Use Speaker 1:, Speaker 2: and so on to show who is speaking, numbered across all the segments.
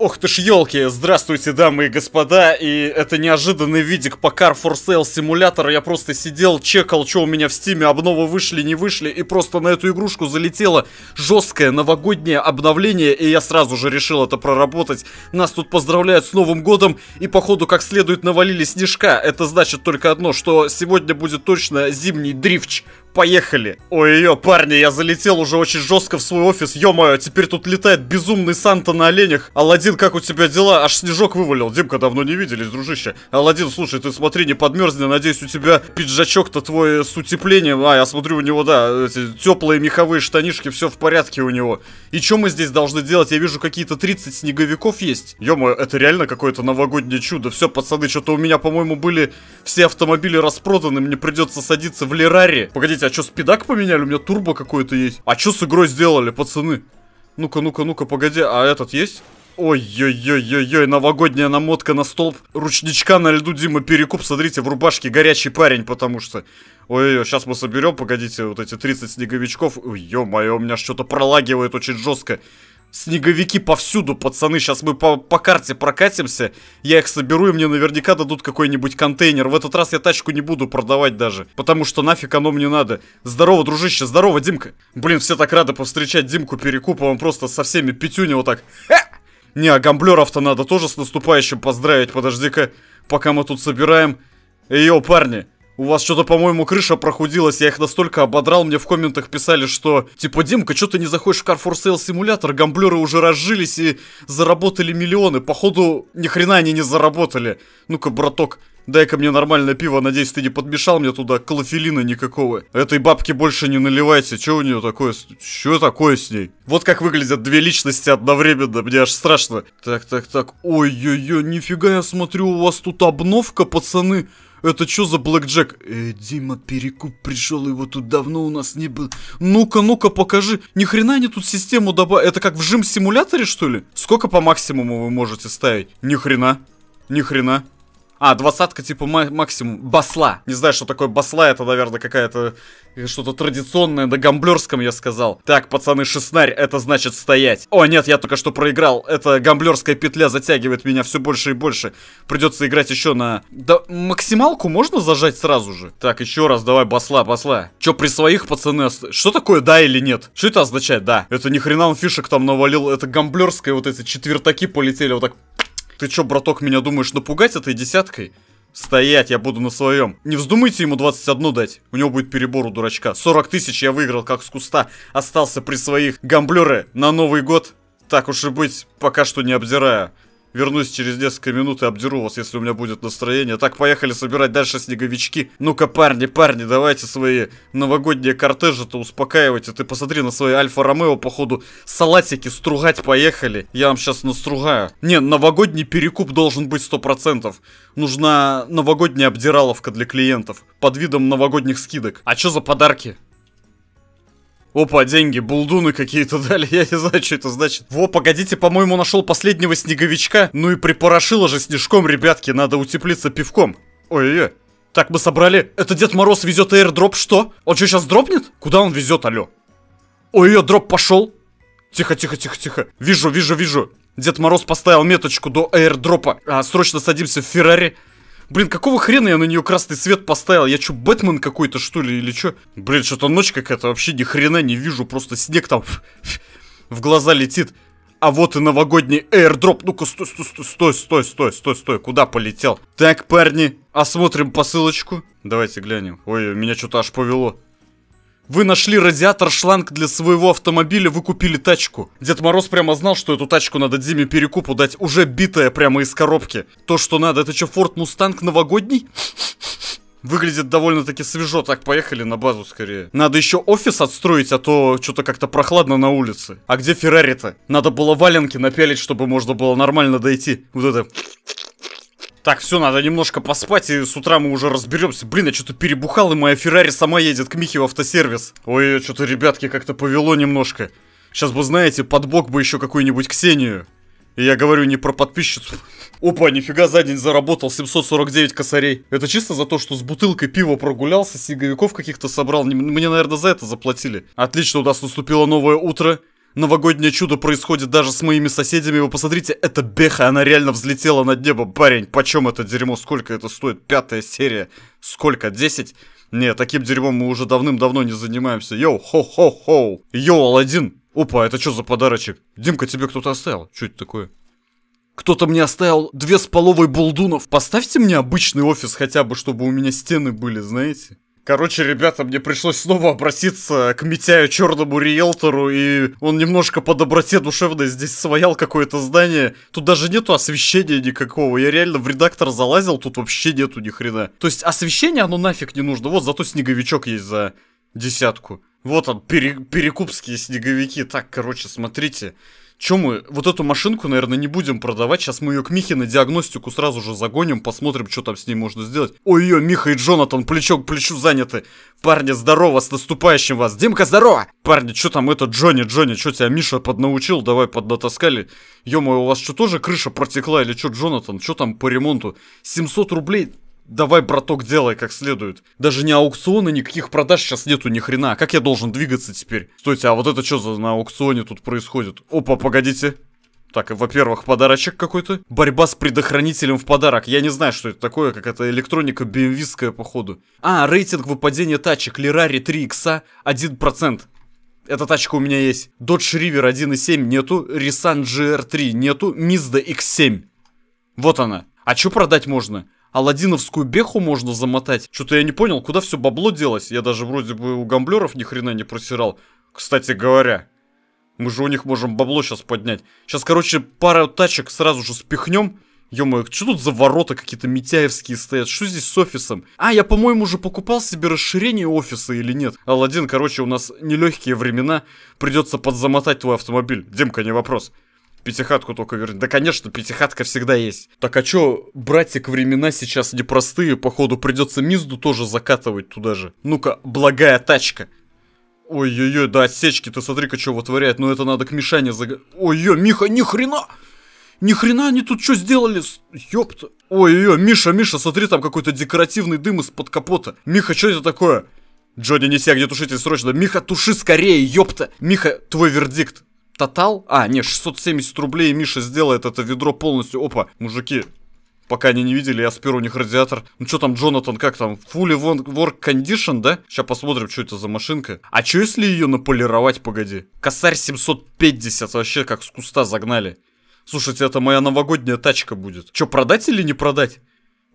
Speaker 1: Ох ты ж елки, здравствуйте, дамы и господа, и это неожиданный видик по Car for Sale Simulator. я просто сидел, чекал, что у меня в стиме, обновы вышли, не вышли, и просто на эту игрушку залетело жесткое новогоднее обновление, и я сразу же решил это проработать. Нас тут поздравляют с Новым Годом, и походу как следует навалили снежка, это значит только одно, что сегодня будет точно зимний дрифч, поехали. ой ой парни, я залетел уже очень жестко в свой офис. Ё-моё, теперь тут летает безумный Санта на оленях. Алладин, как у тебя дела? Аж снежок вывалил. Димка, давно не виделись, дружище. Алладин, слушай, ты смотри, не подмерзни. Надеюсь, у тебя пиджачок-то твой с утеплением. А, я смотрю, у него, да, эти теплые меховые штанишки, все в порядке у него. И что мы здесь должны делать? Я вижу, какие-то 30 снеговиков есть. Ё-моё, это реально какое-то новогоднее чудо. Все, пацаны, что-то у меня, по-моему, были все автомобили распроданы. Мне придется садиться в Лераре. Погодите, а что, спидак поменяли? У меня турбо какое-то есть. А что с игрой сделали, пацаны? Ну-ка, ну-ка, ну-ка, погоди, а этот есть? Ой-ой-ой-ой-ой, новогодняя намотка на столб ручничка на льду Дима Перекуп. Смотрите, в рубашке горячий парень, потому что... Ой-ой-ой, сейчас мы соберем, погодите, вот эти 30 снеговичков. Ё-моё, у меня что-то пролагивает очень жестко. Снеговики повсюду, пацаны. Сейчас мы по, по карте прокатимся. Я их соберу, и мне наверняка дадут какой-нибудь контейнер. В этот раз я тачку не буду продавать даже. Потому что нафиг оно мне надо. Здорово, дружище. Здорово, Димка. Блин, все так рады повстречать Димку Перекупа. Он просто со всеми пятюня вот так. Ха! Не, а гамблеров-то надо тоже с наступающим поздравить. Подожди-ка, пока мы тут собираем. Эй, йоу, парни. У вас что-то, по-моему, крыша прохудилась, я их настолько ободрал, мне в комментах писали, что типа, Димка, что ты не заходишь в Carrefour Sale Simulator, гамблеры уже разжились и заработали миллионы, походу, ни хрена они не заработали. Ну-ка, браток, дай-ка мне нормальное пиво, надеюсь, ты не подмешал мне туда клофелина никакого. Этой бабке больше не наливайте, что у нее такое, что такое с ней? Вот как выглядят две личности одновременно, мне аж страшно. Так, так, так, ой-ой-ой, нифига я смотрю, у вас тут обновка, пацаны. Это что за блэкджек? Э, Дима, перекуп пришел, его тут давно у нас не было. Ну-ка, ну-ка, покажи. Ни хрена не тут систему добавили. Это как в жим-симуляторе, что ли? Сколько по максимуму вы можете ставить? Ни хрена. Ни хрена. А, двадцатка типа максимум. Басла. Не знаю, что такое басла. Это, наверное, какая-то э, что-то традиционное на гамблерском, я сказал. Так, пацаны, шестнарь, это значит стоять. О, нет, я только что проиграл. Эта гамблерская петля затягивает меня все больше и больше. Придется играть еще на... Да, максималку можно зажать сразу же? Так, еще раз, давай, басла, басла. Че, при своих, пацаны, что такое да или нет? Что это означает да? Это ни хрена он фишек там навалил. Это гамблерская, вот эти четвертаки полетели вот так ты чё, браток, меня думаешь напугать этой десяткой? Стоять, я буду на своем. Не вздумайте ему 21 дать. У него будет перебор у дурачка. 40 тысяч я выиграл как с куста. Остался при своих гамблеры на Новый год. Так уж и быть, пока что не обдираю. Вернусь через несколько минут и обдеру вас, если у меня будет настроение. Так, поехали собирать дальше снеговички. Ну-ка, парни, парни, давайте свои новогодние кортежи-то успокаивайте. Ты посмотри на свои Альфа-Ромео, походу, салатики стругать поехали. Я вам сейчас настругаю. Не, новогодний перекуп должен быть 100%. Нужна новогодняя обдираловка для клиентов под видом новогодних скидок. А что за подарки? Опа, деньги, булдуны какие-то дали, я не знаю, что это значит. Во, погодите, по-моему, нашел последнего снеговичка. Ну и припорошило же снежком, ребятки, надо утеплиться пивком. Ой-ой-ой. Так, мы собрали. Это Дед Мороз везет аирдроп, что? Он что, сейчас дропнет? Куда он везет, алё? Ой-ой, дроп пошел. Тихо, тихо, тихо, тихо. Вижу, вижу, вижу. Дед Мороз поставил меточку до аирдропа. А, срочно садимся в Феррари. Блин, какого хрена я на нее красный цвет поставил? Я что, Бэтмен какой-то, что ли, или что? Блин, что-то ночь какая-то, вообще ни хрена не вижу, просто снег там в глаза летит. А вот и новогодний airdrop. Ну-ка, стой, стой, стой, стой, стой, стой, стой, стой, куда полетел? Так, парни, осмотрим посылочку. Давайте глянем. Ой, меня что-то аж повело. Вы нашли радиатор-шланг для своего автомобиля, вы купили тачку. Дед Мороз прямо знал, что эту тачку надо Диме Перекупу дать уже битая прямо из коробки. То, что надо, это что, Форд Мустанг новогодний? Выглядит довольно-таки свежо, так поехали на базу скорее. Надо еще офис отстроить, а то что-то как-то прохладно на улице. А где Феррари-то? Надо было валенки напялить, чтобы можно было нормально дойти. Вот это... Так, все, надо немножко поспать, и с утра мы уже разберемся. Блин, я что-то перебухал, и моя Феррари сама едет к Михе в автосервис. Ой, что-то, ребятки, как-то повело немножко. Сейчас бы, знаете, под бок бы еще какую-нибудь Ксению. И я говорю не про подписчицу. Опа, нифига за день заработал 749 косарей. Это чисто за то, что с бутылкой пива прогулялся, снеговиков каких-то собрал. Мне, наверное, за это заплатили. Отлично, у нас наступило новое утро новогоднее чудо происходит даже с моими соседями. Вы посмотрите, это беха, она реально взлетела над небо. Парень, почем это дерьмо? Сколько это стоит? Пятая серия. Сколько? Десять? Не, таким дерьмом мы уже давным-давно не занимаемся. Йоу, хо-хо-хо. Йоу, Алладин. Опа, это что за подарочек? Димка, тебе кто-то оставил? Что это такое? Кто-то мне оставил две с половой булдунов. Поставьте мне обычный офис хотя бы, чтобы у меня стены были, знаете? Короче, ребята, мне пришлось снова обратиться к Митяю черному риэлтору, и он немножко по доброте душевной здесь своял какое-то здание. Тут даже нету освещения никакого. Я реально в редактор залазил, тут вообще нету ни хрена. То есть освещение оно нафиг не нужно. Вот зато снеговичок есть за десятку. Вот он, пере перекупские снеговики. Так, короче, смотрите. Че мы вот эту машинку, наверное, не будем продавать. Сейчас мы ее к Михе на диагностику сразу же загоним, посмотрим, что там с ней можно сделать. Ой, ее, Миха и Джонатан плечо к плечу заняты. Парни, здорово, с наступающим вас. Димка, здорово! Парни, что там это, Джонни, Джонни, что тебя Миша поднаучил? Давай поднатаскали. Ё-моё, у вас что, тоже крыша протекла или что, Джонатан? Что там по ремонту? 700 рублей? Давай, браток, делай как следует. Даже не аукциона, никаких продаж сейчас нету ни хрена. Как я должен двигаться теперь? Стойте, а вот это что за на аукционе тут происходит? Опа, погодите. Так, во-первых, подарочек какой-то. Борьба с предохранителем в подарок. Я не знаю, что это такое, как это электроника бмвская, походу. А, рейтинг выпадения тачек. Лерари 3 икса 1%. Эта тачка у меня есть. Dodge River 1.7 нету. Risan GR3 нету. Мизда X7. Вот она. А что продать можно? Аладдиновскую беху можно замотать. Что-то я не понял, куда все бабло делось. Я даже вроде бы у гамблеров ни хрена не просирал. Кстати говоря, мы же у них можем бабло сейчас поднять. Сейчас, короче, пару тачек сразу же спихнем. Ё-моё, что тут за ворота какие-то митяевские стоят? Что здесь с офисом? А, я, по-моему, уже покупал себе расширение офиса или нет? Алладин, короче, у нас нелегкие времена. Придется подзамотать твой автомобиль. Димка, не вопрос пятихатку только вернуть. Да, конечно, пятихатка всегда есть. Так а чё, братик, времена сейчас непростые, походу придется Мизду тоже закатывать туда же. Ну-ка, благая тачка. Ой-ой-ой, да отсечки, ты смотри-ка, что вытворяет, но ну, это надо к Мишане заг... Ой-ой, Миха, ни хрена! Ни хрена они тут что сделали? Ёпта. Ой-ой-ой, Миша, Миша, смотри, там какой-то декоративный дым из-под капота. Миха, что это такое? Джонни, неси огнетушитель срочно. Миха, туши скорее, ёпта. Миха, твой вердикт. Тотал? А, не, 670 рублей Миша сделает это ведро полностью. Опа, мужики, пока они не видели, я спер у них радиатор. Ну что там, Джонатан, как там? Fully work condition, да? Сейчас посмотрим, что это за машинка. А что если ее наполировать, погоди? Косарь 750, вообще как с куста загнали. Слушайте, это моя новогодняя тачка будет. Что, продать или не продать?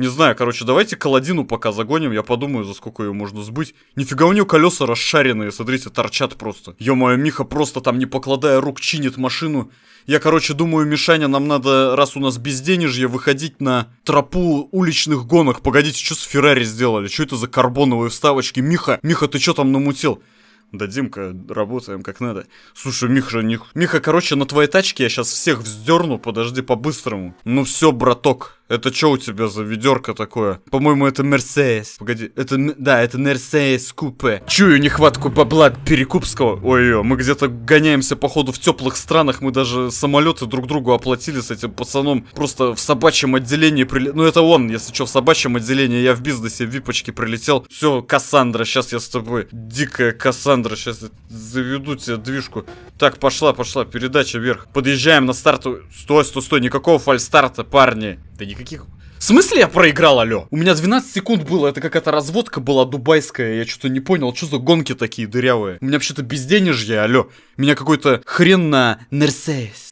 Speaker 1: Не знаю, короче, давайте колодину пока загоним, я подумаю, за сколько ее можно сбыть. Нифига у нее колеса расшаренные, смотрите, торчат просто. Ё-моё, Миха просто там, не покладая рук, чинит машину. Я, короче, думаю, Мишаня, нам надо, раз у нас безденежье, выходить на тропу уличных гонок. Погодите, что с Феррари сделали? Что это за карбоновые вставочки? Миха, Миха, ты что там намутил? Дадим-ка, работаем как надо. Слушай, Миха, них... Миха, короче, на твоей тачке я сейчас всех вздерну, подожди, по-быстрому. Ну все, браток, это что у тебя за ведерко такое? По-моему, это Мерседес. Погоди, это, да, это Мерседес купе. Чую нехватку бабла от Перекупского. Ой-ой, мы где-то гоняемся, походу, в теплых странах. Мы даже самолеты друг другу оплатили с этим пацаном. Просто в собачьем отделении прилетел. Ну, это он, если что, в собачьем отделении. Я в бизнесе в випочке прилетел. Все, Кассандра, сейчас я с тобой. Дикая Кассандра. Александра. Сейчас заведу тебе движку. Так, пошла, пошла. Передача вверх. Подъезжаем на старт. Стой, стой, стой. Никакого фальстарта, парни. Да никаких... В смысле я проиграл, алё? У меня 12 секунд было, это какая-то разводка была дубайская, я что-то не понял, что за гонки такие дырявые? У меня вообще-то безденежье, алё. Меня какой-то хрен на Нерсейс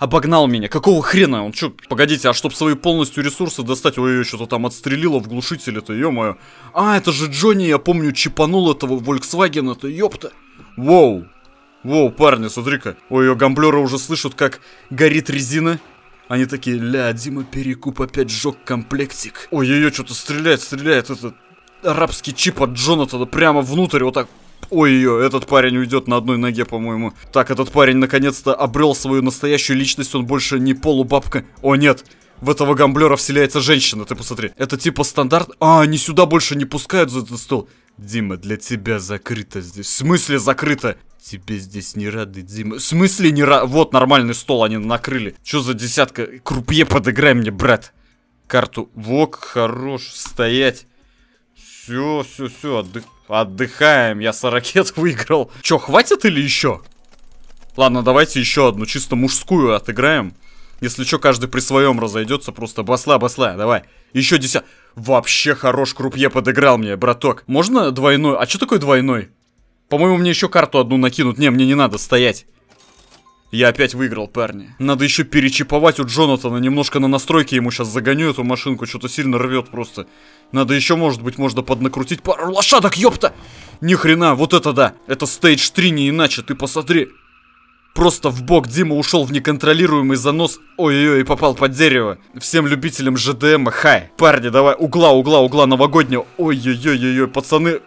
Speaker 1: обогнал меня. Какого хрена? Он что, погодите, а чтоб свои полностью ресурсы достать? Ой-ой, что-то там отстрелило в глушителе-то, ё-моё. А, это же Джонни, я помню, чипанул этого Volkswagen-то, ёпта. Воу. Воу, парни, смотри-ка. Ой, ее гамблеры уже слышат, как горит резина. Они такие, ля, Дима Перекуп опять сжег комплектик. Ой-ой-ой, что-то стреляет, стреляет этот арабский чип от Джонатана прямо внутрь, вот так Ой-ой, этот парень уйдет на одной ноге, по-моему. Так, этот парень наконец-то обрел свою настоящую личность, он больше не полубабка. О, нет, в этого гамблера вселяется женщина, ты посмотри. Это типа стандарт. А, они сюда больше не пускают за этот стол. Дима, для тебя закрыто здесь. В смысле закрыто? Тебе здесь не рады, Дима. В смысле не рад? Вот нормальный стол они накрыли. Что за десятка? Крупье подыграй мне, брат. Карту. Вок, хорош, стоять. Все, все, все, отдых. Отдыхаем, я 40 выиграл. Че, хватит или еще? Ладно, давайте еще одну чисто мужскую отыграем. Если что, каждый при своем разойдется, просто басла, басла, давай. Еще десят. Вообще хорош крупье подыграл мне, браток. Можно двойной? А что такое двойной? По-моему, мне еще карту одну накинут. Не, мне не надо стоять. Я опять выиграл, парни. Надо еще перечиповать у Джонатана. Немножко на настройке ему сейчас загоню эту машинку. Что-то сильно рвет просто. Надо еще, может быть, можно поднакрутить пару лошадок, ёпта! Ни хрена, вот это да! Это стейдж 3 не иначе, ты посмотри. Просто в бок Дима ушел в неконтролируемый занос. Ой-ой-ой, попал под дерево. Всем любителям ЖДМ, хай. Парни, давай, угла, угла, угла новогоднего. Ой-ой-ой-ой, пацаны,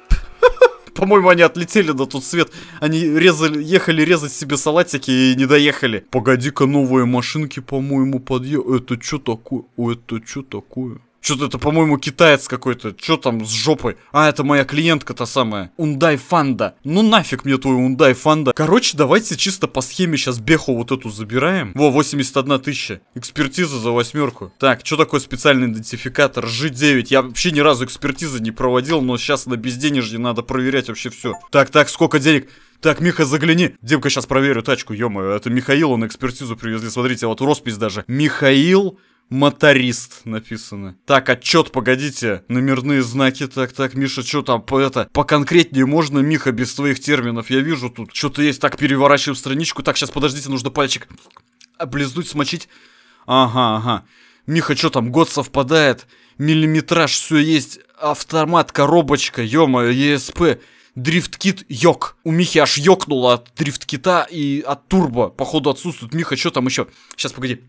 Speaker 1: по-моему, они отлетели на тот свет. Они резали, ехали резать себе салатики и не доехали. Погоди-ка, новые машинки, по-моему, подъехали. Это что такое? Это что такое? Что-то это, по-моему, китаец какой-то. Что там с жопой? А, это моя клиентка та самая. Ундай Фанда. Ну нафиг мне твой Ундай Фанда. Короче, давайте чисто по схеме сейчас Беху вот эту забираем. Во, 81 тысяча. Экспертиза за восьмерку. Так, что такое специальный идентификатор? G9. Я вообще ни разу экспертизы не проводил, но сейчас на безденежье надо проверять вообще все. Так, так, сколько денег? Так, Миха, загляни. Димка, сейчас проверю тачку, ё -моё. Это Михаил, он экспертизу привезли. Смотрите, вот роспись даже. Михаил моторист написано. Так, отчет, погодите, номерные знаки, так, так, Миша, что там, по это, поконкретнее можно, Миха, без твоих терминов, я вижу тут, что-то есть, так, переворачиваем страничку, так, сейчас, подождите, нужно пальчик облизнуть, смочить, ага, ага, Миха, что там, год совпадает, миллиметраж, все есть, автомат, коробочка, ё-моё, ESP, дрифткит йок. У Михи аж ёкнуло от дрифткита и от турбо. Походу отсутствует. Миха, что там еще? Сейчас, погоди.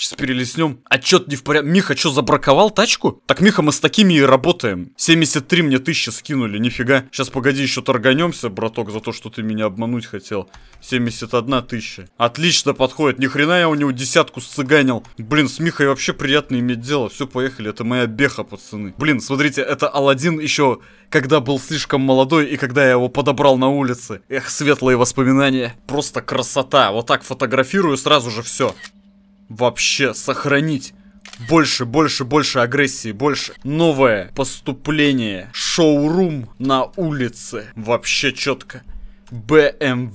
Speaker 1: Сейчас перелеснем. Отчет не в порядке. Миха, что, забраковал тачку? Так, Миха, мы с такими и работаем. 73 мне тысячи скинули, нифига. Сейчас, погоди, еще торгонемся, браток, за то, что ты меня обмануть хотел. 71 тысяча. Отлично подходит. Ни хрена я у него десятку сцыганил. Блин, с Михой вообще приятно иметь дело. Все, поехали. Это моя беха, пацаны. Блин, смотрите, это Алладин еще когда был слишком молодой и когда я его подобрал на улице. Эх, светлые воспоминания. Просто красота. Вот так фотографирую сразу же все вообще сохранить больше, больше, больше агрессии, больше. Новое поступление. Шоурум на улице. Вообще четко. БМВ.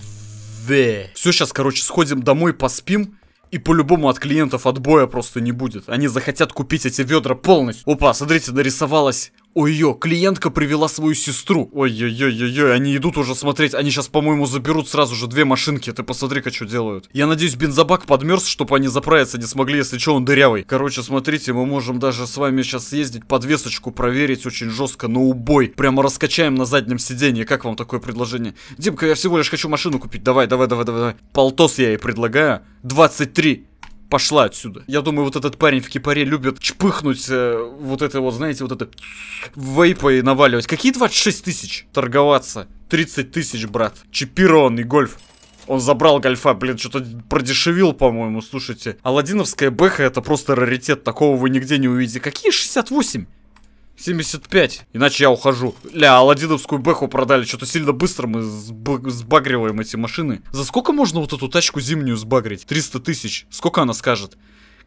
Speaker 1: Все, сейчас, короче, сходим домой, поспим. И по-любому от клиентов отбоя просто не будет. Они захотят купить эти ведра полностью. Опа, смотрите, нарисовалась Ой-ё, клиентка привела свою сестру. Ой-ой-ой-ой, они идут уже смотреть. Они сейчас, по-моему, заберут сразу же две машинки. Ты посмотри-ка, что делают. Я надеюсь, бензобак подмерз, чтобы они заправиться не смогли, если что, он дырявый. Короче, смотрите, мы можем даже с вами сейчас съездить, подвесочку проверить очень жестко на убой. Прямо раскачаем на заднем сиденье. Как вам такое предложение? Димка, я всего лишь хочу машину купить. Давай, давай, давай, давай. давай. Полтос я ей предлагаю. 23 пошла отсюда. Я думаю, вот этот парень в Кипаре любит чпыхнуть э, вот это вот, знаете, вот это вейпа и наваливать. Какие 26 тысяч? Торговаться. 30 тысяч, брат. Чипированный гольф. Он забрал гольфа, блин, что-то продешевил, по-моему, слушайте. Аладдиновская бэха это просто раритет, такого вы нигде не увидите. Какие 68? 75. Иначе я ухожу. Ля, аладдиновскую бэху продали. Что-то сильно быстро мы сбаг сбагриваем эти машины. За сколько можно вот эту тачку зимнюю сбагрить? 300 тысяч. Сколько она скажет?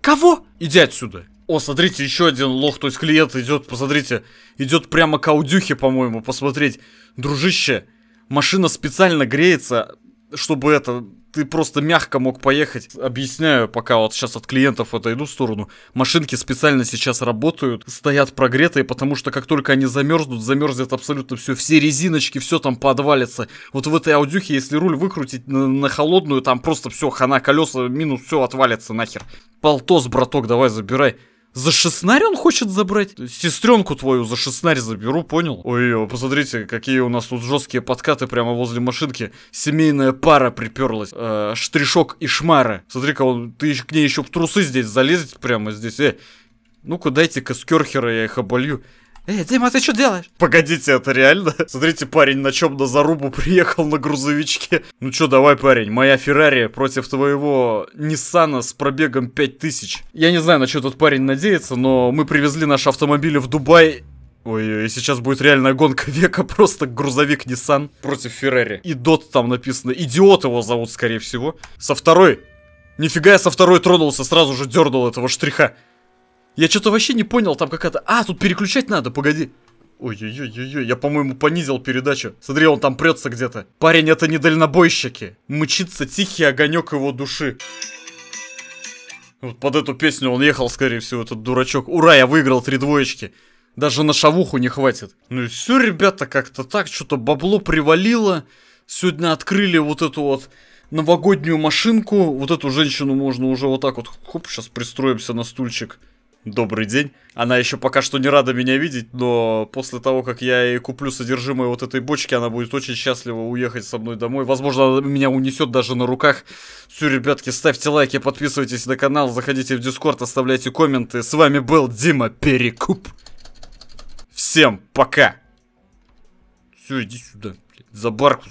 Speaker 1: Кого? Иди отсюда. О, смотрите, еще один лох, то есть клиент идет, посмотрите, идет прямо к аудюхе, по-моему, посмотреть. Дружище, машина специально греется, чтобы это ты просто мягко мог поехать. Объясняю, пока вот сейчас от клиентов отойду в сторону. Машинки специально сейчас работают, стоят прогретые, потому что как только они замерзнут, замерзнет абсолютно все. Все резиночки, все там подвалится. Вот в этой аудюхе, если руль выкрутить на, на холодную, там просто все, хана, колеса минус, все отвалится нахер. Полтос, браток, давай забирай. За шестнарь он хочет забрать? Сестренку твою за шестнарь заберу, понял? Ой, посмотрите, какие у нас тут жесткие подкаты прямо возле машинки. Семейная пара приперлась. Э, штришок и шмара. Смотри-ка, ты к ней еще в трусы здесь залезет прямо здесь. Э, ну-ка дайте-ка скерхера, я их оболью. Эй, Дима, а ты что делаешь? Погодите, это реально? Смотрите, парень на чем на зарубу приехал на грузовичке. Ну что, давай, парень, моя Феррари против твоего Ниссана с пробегом 5000. Я не знаю, на что этот парень надеется, но мы привезли наши автомобили в Дубай Ой, и сейчас будет реальная гонка века, просто грузовик Nissan против Феррари. И Дот там написано, идиот его зовут, скорее всего. Со второй. Нифига я со второй тронулся, сразу же дернул этого штриха. Я что-то вообще не понял, там какая-то... А, тут переключать надо, погоди. Ой-ой-ой-ой, я, по-моему, понизил передачу. Смотри, он там прется где-то. Парень, это не дальнобойщики. Мчится тихий огонек его души. Вот под эту песню он ехал, скорее всего, этот дурачок. Ура, я выиграл три двоечки. Даже на шавуху не хватит. Ну и все, ребята, как-то так. Что-то бабло привалило. Сегодня открыли вот эту вот новогоднюю машинку. Вот эту женщину можно уже вот так вот... Хоп, сейчас пристроимся на стульчик. Добрый день. Она еще пока что не рада меня видеть, но после того, как я ей куплю содержимое вот этой бочки, она будет очень счастлива уехать со мной домой. Возможно, она меня унесет даже на руках. Все, ребятки, ставьте лайки, подписывайтесь на канал, заходите в Дискорд, оставляйте комменты. С вами был Дима Перекуп. Всем пока. Все, иди сюда. За барку